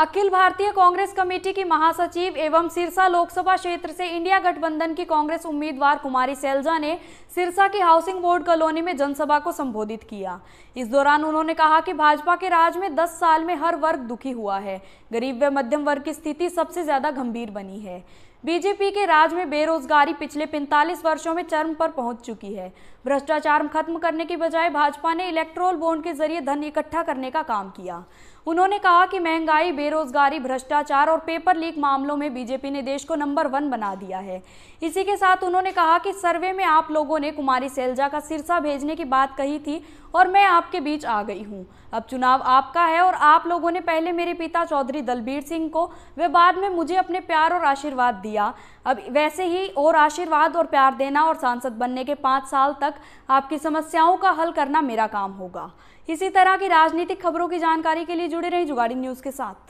अखिल भारतीय कांग्रेस कमेटी की महासचिव एवं सिरसा लोकसभा क्षेत्र से इंडिया गठबंधन की कांग्रेस उम्मीदवार कुमारी सैलजा ने सिरसा की हाउसिंग बोर्ड कॉलोनी में जनसभा को संबोधित किया इस दौरान उन्होंने कहा कि भाजपा के राज में 10 साल में हर वर्ग दुखी हुआ है गरीब व मध्यम वर्ग की स्थिति सबसे ज्यादा गंभीर बनी है बीजेपी के राज में बेरोजगारी पिछले 45 वर्षों में चरम पर पहुंच चुकी है भ्रष्टाचार खत्म करने के बजाय भाजपा ने इलेक्ट्रोल बोन्ड के जरिए धन इकट्ठा करने का काम किया उन्होंने कहा कि महंगाई बेरोजगारी भ्रष्टाचार और पेपर लीक मामलों में बीजेपी ने देश को नंबर वन बना दिया है इसी के साथ उन्होंने कहा कि सर्वे में आप लोगों ने कुमारी सैलजा का सिरसा भेजने की बात कही थी और मैं आपके बीच आ गई हूँ अब चुनाव आपका है और आप लोगों ने पहले मेरे पिता चौधरी दलबीर सिंह को वे बाद में मुझे अपने प्यार और आशीर्वाद दिया दिया अब वैसे ही और आशीर्वाद और प्यार देना और सांसद बनने के पाँच साल तक आपकी समस्याओं का हल करना मेरा काम होगा इसी तरह की राजनीतिक खबरों की जानकारी के लिए जुड़े रहें जुगाड़ी न्यूज़ के साथ